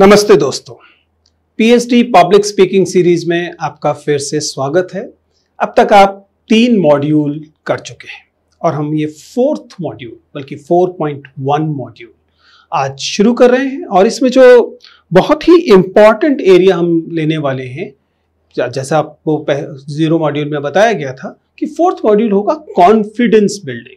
नमस्ते दोस्तों PhD public speaking series में आपका फिर से स्वागत है अब तक आप तीन मॉड्यूल कर चुके हैं और हम ये फोर्थ मॉड्यूल बल्कि 4.1 मॉड्यूल आज शुरू कर रहे हैं और इसमें जो बहुत ही इम्पॉर्टेंट एरिया हम लेने वाले हैं जैसा आपको जीरो मॉड्यूल में बताया गया था कि फोर्थ मॉड्यूल होगा कॉन्फिडेंस बिल्डिंग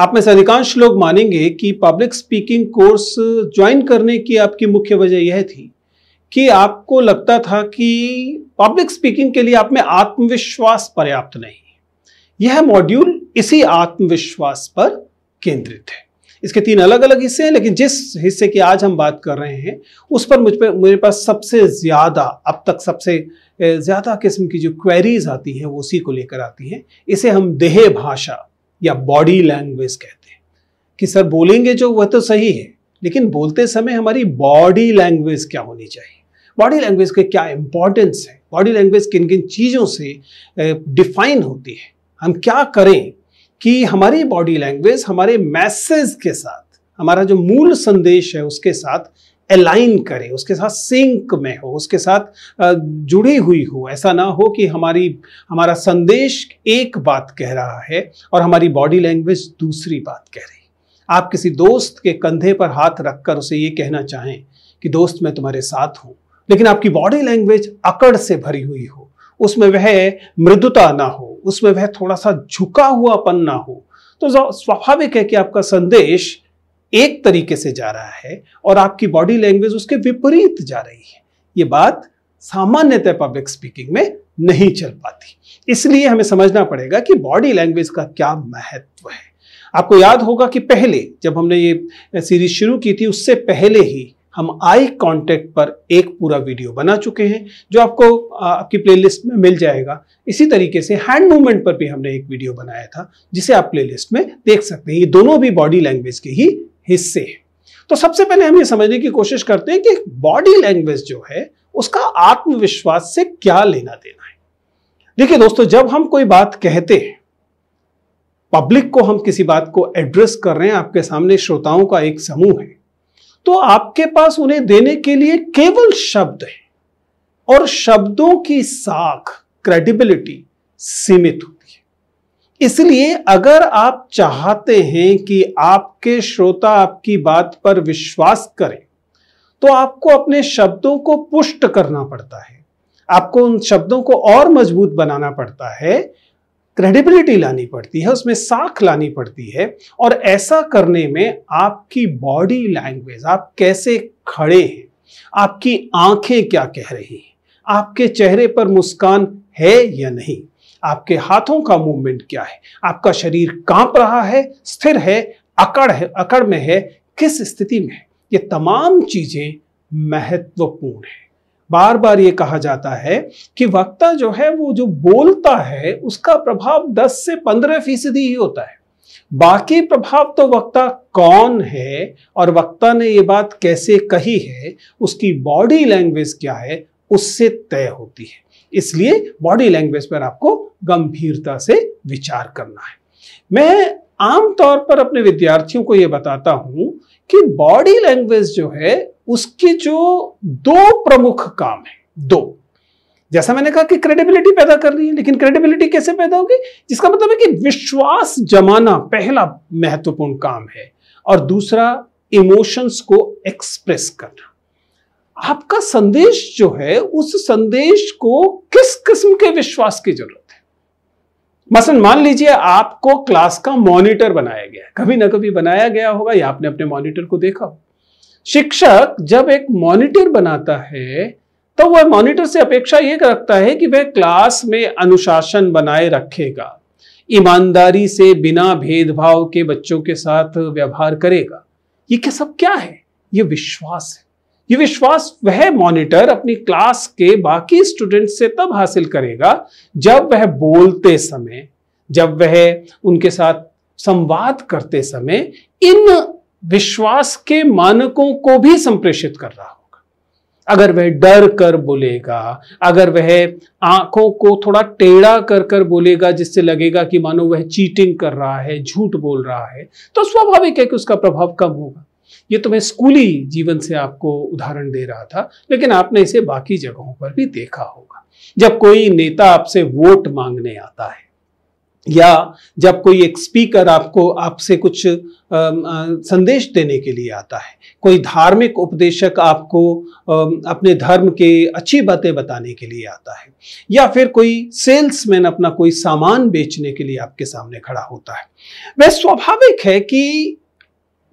आप में से अधिकांश लोग मानेंगे कि पब्लिक स्पीकिंग कोर्स ज्वाइन करने की आपकी मुख्य वजह यह थी कि आपको लगता था कि पब्लिक स्पीकिंग के लिए आप में आत्मविश्वास पर्याप्त नहीं यह मॉड्यूल इसी आत्मविश्वास पर केंद्रित है इसके तीन अलग अलग हिस्से हैं लेकिन जिस हिस्से की आज हम बात कर रहे हैं उस पर मुझ पर मेरे पास सबसे ज़्यादा अब तक सबसे ज़्यादा किस्म की जो क्वेरीज आती हैं वो उसी को लेकर आती हैं इसे हम देह भाषा या बॉडी लैंग्वेज कहते हैं कि सर बोलेंगे जो वह तो सही है लेकिन बोलते समय हमारी बॉडी लैंग्वेज क्या होनी चाहिए बॉडी लैंग्वेज के क्या इंपॉर्टेंस है बॉडी लैंग्वेज किन किन चीज़ों से डिफाइन होती है हम क्या करें कि हमारी बॉडी लैंग्वेज हमारे मैसेज के साथ हमारा जो मूल संदेश है उसके साथ अलाइन करे उसके साथ सिंक में हो उसके साथ जुड़ी हुई हो ऐसा ना हो कि हमारी हमारा संदेश एक बात कह रहा है और हमारी बॉडी लैंग्वेज दूसरी बात कह रही आप किसी दोस्त के कंधे पर हाथ रखकर उसे ये कहना चाहें कि दोस्त मैं तुम्हारे साथ हूँ लेकिन आपकी बॉडी लैंग्वेज अकड़ से भरी हुई हो उसमें वह मृदुता ना हो उसमें वह थोड़ा सा झुका हुआपन ना हो तो स्वाभाविक है कि आपका संदेश एक तरीके से जा रहा है और आपकी बॉडी लैंग्वेज उसके विपरीत जा रही है ये बात सामान्यतः पब्लिक स्पीकिंग में नहीं चल पाती इसलिए हमें समझना पड़ेगा कि बॉडी लैंग्वेज का क्या महत्व है आपको याद होगा कि पहले जब हमने ये सीरीज शुरू की थी उससे पहले ही हम आई कांटेक्ट पर एक पूरा वीडियो बना चुके हैं जो आपको आपकी प्लेलिस्ट में मिल जाएगा इसी तरीके से हैंड मूवमेंट पर भी हमने एक वीडियो बनाया था जिसे आप प्लेलिस्ट में देख सकते हैं ये दोनों भी बॉडी लैंग्वेज के ही हिस्से तो सबसे पहले हम ये समझने की कोशिश करते हैं कि बॉडी लैंग्वेज जो है उसका आत्मविश्वास से क्या लेना देना है देखिए दोस्तों जब हम कोई बात कहते हैं पब्लिक को हम किसी बात को एड्रेस कर रहे हैं आपके सामने श्रोताओं का एक समूह है तो आपके पास उन्हें देने के लिए केवल शब्द है और शब्दों की साख क्रेडिबिलिटी सीमित हो इसलिए अगर आप चाहते हैं कि आपके श्रोता आपकी बात पर विश्वास करें तो आपको अपने शब्दों को पुष्ट करना पड़ता है आपको उन शब्दों को और मजबूत बनाना पड़ता है क्रेडिबिलिटी लानी पड़ती है उसमें साख लानी पड़ती है और ऐसा करने में आपकी बॉडी लैंग्वेज आप कैसे खड़े हैं आपकी आंखें क्या कह रही हैं आपके चेहरे पर मुस्कान है या नहीं आपके हाथों का मूवमेंट क्या है आपका शरीर कांप रहा है स्थिर है अकड़ है अकड़ में है किस स्थिति में है ये तमाम चीजें महत्वपूर्ण है बार बार ये कहा जाता है कि वक्ता जो है वो जो बोलता है उसका प्रभाव 10 से 15 फीसदी ही होता है बाकी प्रभाव तो वक्ता कौन है और वक्ता ने ये बात कैसे कही है उसकी बॉडी लैंग्वेज क्या है उससे तय होती है इसलिए बॉडी लैंग्वेज पर आपको गंभीरता से विचार करना है मैं आमतौर पर अपने विद्यार्थियों को यह बताता हूं कि बॉडी लैंग्वेज जो है उसके जो दो प्रमुख काम है दो जैसा मैंने कहा कि क्रेडिबिलिटी पैदा कर रही है लेकिन क्रेडिबिलिटी कैसे पैदा होगी जिसका मतलब है कि विश्वास जमाना पहला महत्वपूर्ण काम है और दूसरा इमोशंस को एक्सप्रेस करना आपका संदेश जो है उस संदेश को किस किस्म के विश्वास की जरूरत है मसलन मान लीजिए आपको क्लास का मॉनिटर बनाया गया है कभी ना कभी बनाया गया होगा या आपने अपने मॉनिटर को देखा हो शिक्षक जब एक मॉनिटर बनाता है तो वह मॉनिटर से अपेक्षा यह रखता है कि वह क्लास में अनुशासन बनाए रखेगा ईमानदारी से बिना भेदभाव के बच्चों के साथ व्यवहार करेगा ये क्या सब क्या है ये विश्वास है ये विश्वास वह मॉनिटर अपनी क्लास के बाकी स्टूडेंट से तब हासिल करेगा जब वह बोलते समय जब वह उनके साथ संवाद करते समय इन विश्वास के मानकों को भी संप्रेषित कर रहा होगा अगर वह डर कर बोलेगा अगर वह आंखों को थोड़ा टेढ़ा कर कर बोलेगा जिससे लगेगा कि मानो वह चीटिंग कर रहा है झूठ बोल रहा है तो स्वाभाविक है कि उसका प्रभाव कम होगा ये तो मैं स्कूली जीवन से आपको उदाहरण दे रहा था लेकिन आपने इसे बाकी जगहों पर भी देखा होगा जब कोई नेता आपसे वोट मांगने आता है या जब कोई एक स्पीकर आपको आपसे कुछ आ, आ, संदेश देने के लिए आता है कोई धार्मिक उपदेशक आपको आ, अपने धर्म के अच्छी बातें बताने के लिए आता है या फिर कोई सेल्समैन अपना कोई सामान बेचने के लिए आपके सामने खड़ा होता है वह स्वाभाविक है कि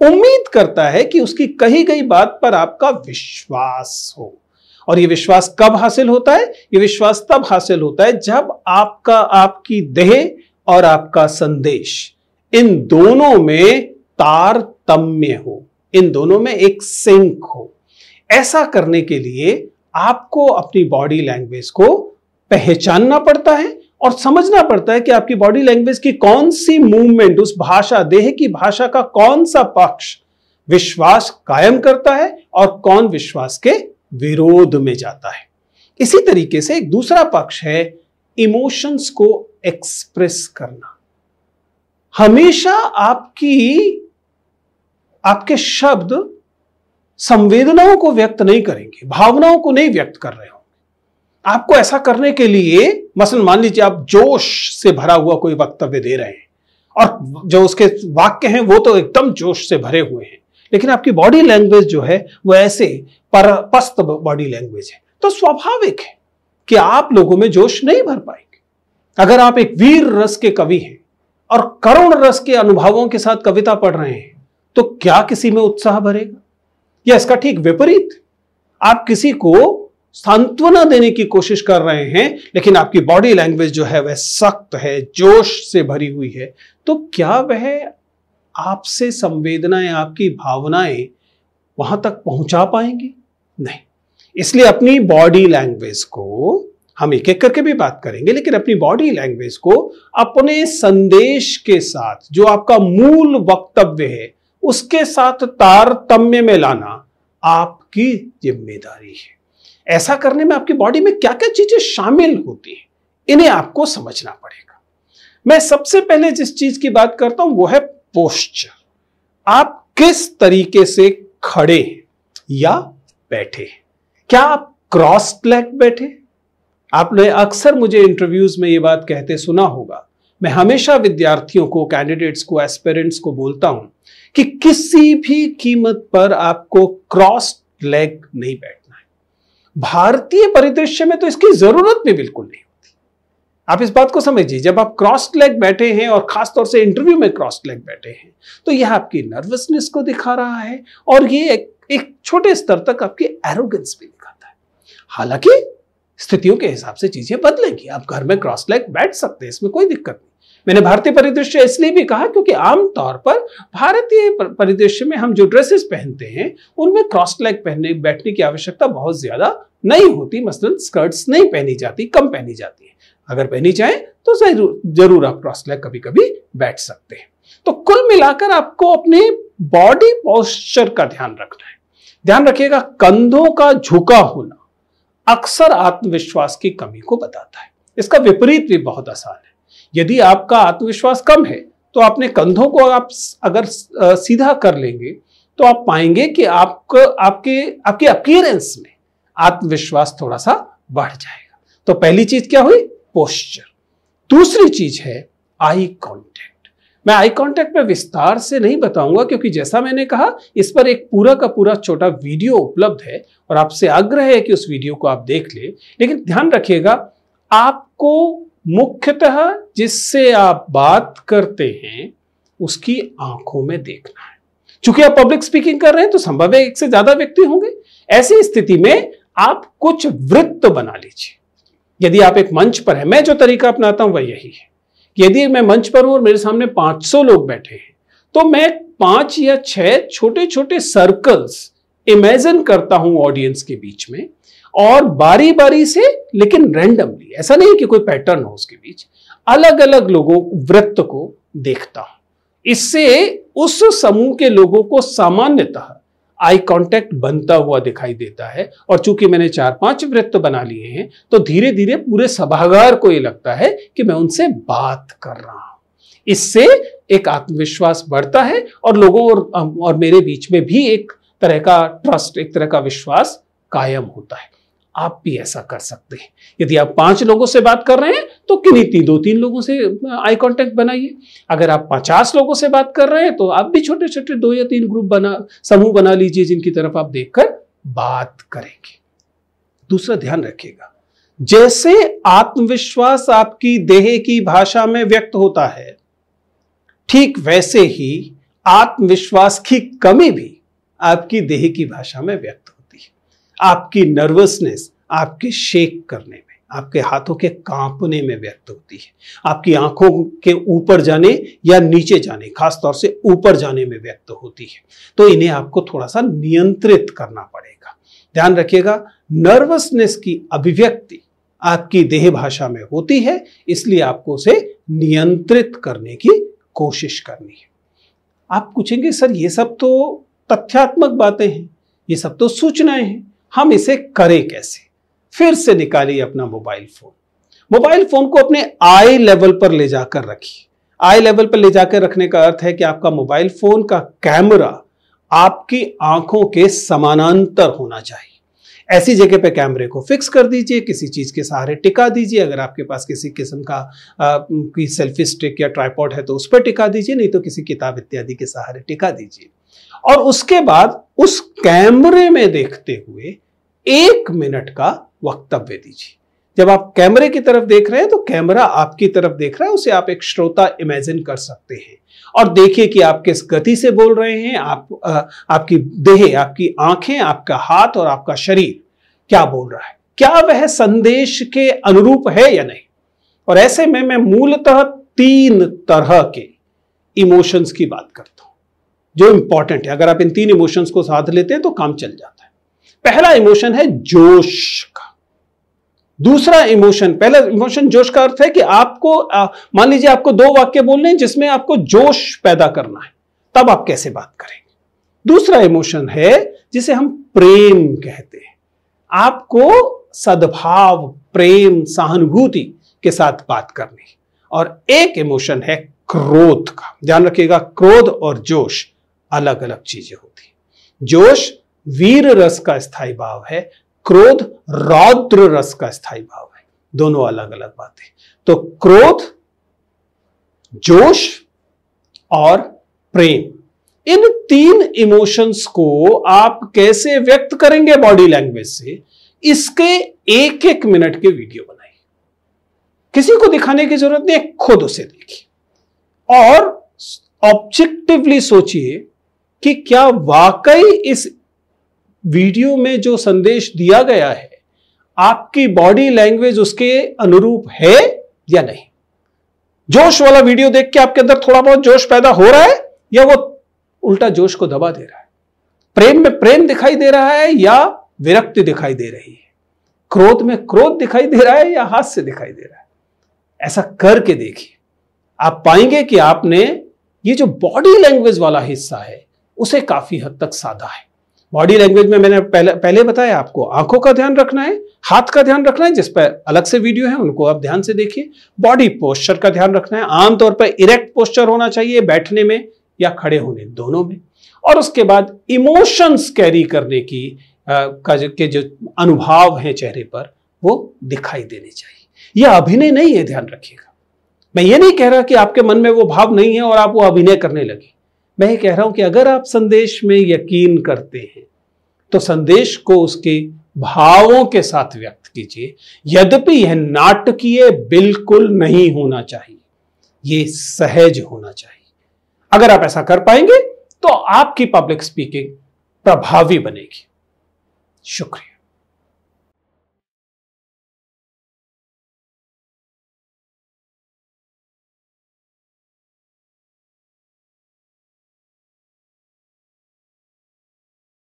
उम्मीद करता है कि उसकी कही गई बात पर आपका विश्वास हो और यह विश्वास कब हासिल होता है यह विश्वास तब हासिल होता है जब आपका आपकी देह और आपका संदेश इन दोनों में तारतम्य हो इन दोनों में एक सिंक हो ऐसा करने के लिए आपको अपनी बॉडी लैंग्वेज को पहचानना पड़ता है और समझना पड़ता है कि आपकी बॉडी लैंग्वेज की कौन सी मूवमेंट उस भाषा देह की भाषा का कौन सा पक्ष विश्वास कायम करता है और कौन विश्वास के विरोध में जाता है इसी तरीके से एक दूसरा पक्ष है इमोशंस को एक्सप्रेस करना हमेशा आपकी आपके शब्द संवेदनाओं को व्यक्त नहीं करेंगे भावनाओं को नहीं व्यक्त कर रहे हो आपको ऐसा करने के लिए मसलन मान लीजिए आप जोश से भरा हुआ कोई वक्तव्य दे रहे हैं और जो उसके वाक्य हैं वो तो एकदम जोश से भरे हुए हैं लेकिन आपकी बॉडी लैंग्वेज जो है वो ऐसे पर पस्त बॉडी लैंग्वेज है तो स्वाभाविक है कि आप लोगों में जोश नहीं भर पाएंगे अगर आप एक वीर रस के कवि हैं और करुण रस के अनुभवों के साथ कविता पढ़ रहे हैं तो क्या किसी में उत्साह भरेगा या इसका ठीक विपरीत आप किसी को सांत्वना देने की कोशिश कर रहे हैं लेकिन आपकी बॉडी लैंग्वेज जो है वह सख्त है जोश से भरी हुई है तो क्या वह आपसे संवेदनाएं आपकी भावनाएं वहां तक पहुंचा पाएंगी नहीं इसलिए अपनी बॉडी लैंग्वेज को हम एक एक करके भी बात करेंगे लेकिन अपनी बॉडी लैंग्वेज को अपने संदेश के साथ जो आपका मूल वक्तव्य है उसके साथ तारतम्य में लाना आपकी जिम्मेदारी है ऐसा करने में आपकी बॉडी में क्या क्या चीज़ें शामिल होती हैं इन्हें आपको समझना पड़ेगा मैं सबसे पहले जिस चीज़ की बात करता हूं वो है पोस्चर आप किस तरीके से खड़े या बैठे क्या आप क्रॉस लेग बैठे आपने अक्सर मुझे इंटरव्यूज में ये बात कहते सुना होगा मैं हमेशा विद्यार्थियों को कैंडिडेट्स को एस्पेरेंट्स को बोलता हूं कि किसी भी कीमत पर आपको क्रॉस लेग नहीं बैठ भारतीय परिदृश्य में तो इसकी जरूरत भी बिल्कुल नहीं होती आप इस बात को समझिए जब आप क्रॉस लेग बैठे हैं और खासतौर से इंटरव्यू में क्रॉस लेग बैठे हैं तो यह आपकी नर्वसनेस को दिखा रहा है और ये एक, एक छोटे स्तर तक आपकी एरोगेंस भी दिखाता है हालांकि स्थितियों के हिसाब से चीजें बदलेंगी आप घर में क्रॉस लेग बैठ सकते हैं इसमें कोई दिक्कत नहीं मैंने भारतीय परिदृश्य इसलिए भी कहा क्योंकि आमतौर पर भारतीय परिदृश्य में हम जो ड्रेसेस पहनते हैं उनमें क्रॉस लेग पहने बैठने की आवश्यकता बहुत ज्यादा नहीं होती मसलन स्कर्ट्स नहीं पहनी जाती कम पहनी जाती है अगर पहनी जाए तो जरूर आप क्रॉस लेग कभी कभी बैठ सकते हैं तो कुल मिलाकर आपको अपने बॉडी पॉस्चर का ध्यान रखना है ध्यान रखिएगा कंधों का झुका होना अक्सर आत्मविश्वास की कमी को बताता है इसका विपरीत भी बहुत आसान है यदि आपका आत्मविश्वास कम है तो अपने कंधों को आप अगर सीधा कर लेंगे तो आप पाएंगे कि आपको आपके आपके अपियरेंस में आत्मविश्वास थोड़ा सा बढ़ जाएगा तो पहली चीज क्या हुई पोस्चर दूसरी चीज है आई कॉन्टेक्ट मैं आई कांटेक्ट पर विस्तार से नहीं बताऊंगा क्योंकि जैसा मैंने कहा इस पर एक पूरा का पूरा छोटा वीडियो उपलब्ध है और आपसे आग्रह है कि उस वीडियो को आप देख ले। लेकिन ध्यान रखिएगा आपको मुख्यतः जिससे आप बात करते हैं उसकी आंखों में देखना है चूंकि आप पब्लिक स्पीकिंग कर रहे हैं तो संभव है एक से ज्यादा व्यक्ति होंगे ऐसी स्थिति में आप कुछ वृत्त बना लीजिए यदि आप एक मंच पर है मैं जो तरीका अपनाता हूं वह यही है यदि मैं मंच पर हूं और मेरे सामने 500 लोग बैठे हैं तो मैं पांच या छह छोटे छोटे सर्कल्स इमेजिन करता हूं ऑडियंस के बीच में और बारी बारी से लेकिन रैंडमली ऐसा नहीं कि कोई पैटर्न हो उसके बीच अलग अलग लोगों वृत्त को देखता हूं इससे उस समूह के लोगों को सामान्यतः आई कांटेक्ट बनता हुआ दिखाई देता है और चूंकि मैंने चार पांच वृत्त तो बना लिए हैं तो धीरे धीरे पूरे सभागार को ये लगता है कि मैं उनसे बात कर रहा हूं इससे एक आत्मविश्वास बढ़ता है और लोगों और, और मेरे बीच में भी एक तरह का ट्रस्ट एक तरह का विश्वास कायम होता है आप भी ऐसा कर सकते हैं यदि आप पांच लोगों से बात कर रहे हैं तो किन्हीं तीन दो तीन लोगों से आई हाँ, कांटेक्ट बनाइए अगर आप पचास लोगों से बात कर रहे हैं तो आप भी छोटे छोटे दो या तीन ग्रुप बना समूह बना लीजिए जिनकी तरफ आप देखकर बात करेंगे दूसरा ध्यान रखिएगा जैसे आत्मविश्वास आपकी देह की भाषा में व्यक्त होता है ठीक वैसे ही आत्मविश्वास की कमी भी आपकी देह की भाषा में व्यक्त आपकी नर्वसनेस आपके शेक करने में आपके हाथों के कांपने में व्यक्त होती है आपकी आंखों के ऊपर जाने या नीचे जाने खासतौर से ऊपर जाने में व्यक्त होती है तो इन्हें आपको थोड़ा सा नियंत्रित करना पड़ेगा ध्यान रखिएगा नर्वसनेस की अभिव्यक्ति आपकी देह भाषा में होती है इसलिए आपको उसे नियंत्रित करने की कोशिश करनी है आप पूछेंगे सर ये सब तो तथ्यात्मक बातें हैं ये सब तो सूचनाएं हैं हम इसे करें कैसे फिर से निकालिए अपना मोबाइल फोन मोबाइल फोन को अपने आई लेवल पर ले जाकर रखिए आई लेवल पर ले जाकर रखने का अर्थ है कि आपका मोबाइल फोन का कैमरा आपकी आंखों के समानांतर होना चाहिए ऐसी जगह पे कैमरे को फिक्स कर दीजिए किसी चीज़ के सहारे टिका दीजिए अगर आपके पास किसी किस्म का सेल्फी स्टिक या ट्राईपॉड है तो उस पर टिका दीजिए नहीं तो किसी किताब इत्यादि के सहारे टिका दीजिए और उसके बाद उस कैमरे में देखते हुए एक मिनट का वक्तव्य दीजिए जब आप कैमरे की तरफ देख रहे हैं तो कैमरा आपकी तरफ देख रहा है उसे आप एक श्रोता इमेजिन कर सकते हैं और देखिए कि आप किस गति से बोल रहे हैं आप आ, आपकी देह आपकी आंखें आपका हाथ और आपका शरीर क्या बोल रहा है क्या वह संदेश के अनुरूप है या नहीं और ऐसे में मैं मूलतः तीन तरह के इमोशंस की बात करता हूं जो इंपॉर्टेंट है अगर आप इन तीन इमोशंस को साथ लेते हैं तो काम चल जाता है पहला इमोशन है जोश का दूसरा इमोशन पहला इमोशन जोश का अर्थ है कि आपको मान लीजिए आपको दो वाक्य बोलने हैं जिसमें आपको जोश पैदा करना है तब आप कैसे बात करेंगे दूसरा इमोशन है जिसे हम प्रेम कहते हैं आपको सद्भाव प्रेम सहानुभूति के साथ बात करनी और एक इमोशन है क्रोध का ध्यान रखिएगा क्रोध और जोश अलग अलग चीजें होती जोश वीर रस का स्थायी भाव है क्रोध रौद्र रस का स्थायी भाव है दोनों अलग अलग बातें तो क्रोध जोश और प्रेम इन तीन इमोशंस को आप कैसे व्यक्त करेंगे बॉडी लैंग्वेज से इसके एक एक मिनट के वीडियो बनाइए किसी को दिखाने की जरूरत नहीं खुद उसे देखिए और ऑब्जेक्टिवली सोचिए कि क्या वाकई इस वीडियो में जो संदेश दिया गया है आपकी बॉडी लैंग्वेज उसके अनुरूप है या नहीं जोश वाला वीडियो देख के आपके अंदर थोड़ा बहुत जोश पैदा हो रहा है या वो उल्टा जोश को दबा दे रहा है प्रेम में प्रेम दिखाई दे रहा है या विरक्ति दिखाई दे रही है क्रोध में क्रोध दिखाई दे रहा है या हास्य दिखाई दे रहा है ऐसा करके देखिए आप पाएंगे कि आपने ये जो बॉडी लैंग्वेज वाला हिस्सा है उसे काफी हद तक साधा है बॉडी लैंग्वेज में मैंने पहले पहले बताया आपको आंखों का ध्यान रखना है हाथ का ध्यान रखना है जिस पर अलग से वीडियो है उनको आप ध्यान से देखिए बॉडी पोस्चर का ध्यान रखना है आमतौर पर इरेक्ट पोस्चर होना चाहिए बैठने में या खड़े होने दोनों में और उसके बाद इमोशंस कैरी करने की आ, का जो, के जो अनुभाव हैं चेहरे पर वो दिखाई देने चाहिए यह अभिनय नहीं है ध्यान रखिएगा मैं ये नहीं कह रहा कि आपके मन में वो भाव नहीं है और आप वो अभिनय करने लगे मैं ये कह रहा हूं कि अगर आप संदेश में यकीन करते हैं तो संदेश को उसके भावों के साथ व्यक्त कीजिए यद्यपि यह नाटकीय बिल्कुल नहीं होना चाहिए यह सहज होना चाहिए अगर आप ऐसा कर पाएंगे तो आपकी पब्लिक स्पीकिंग प्रभावी बनेगी शुक्रिया